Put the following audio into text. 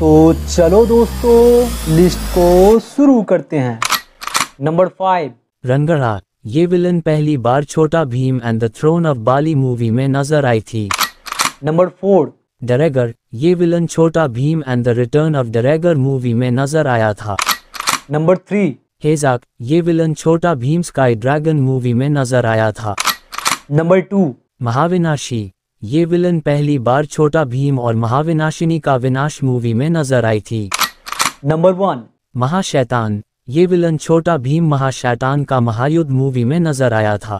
तो चलो दोस्तों लिस्ट को शुरू करते हैं नंबर फाइव रंगराग ये विलन पहली बार Chhota Bheem and the throne of Bali movie में नजर आई थी नंबर फोर डरेगर ये villain Chhota Bheem and the return of डरेगर मूवी में नजर आया था नंबर थ्री हेजाक ये villain Chhota Bhim sky dragon movie में नजर आया था नंबर टू महाविनाशी ये विलन पहली बार छोटा भीम और महाविनाशिनी का विनाश मूवी में नजर आई थी नंबर वन महाशैतान ये विलन छोटा भीम महाशैतान का महायुद्ध मूवी में नजर आया था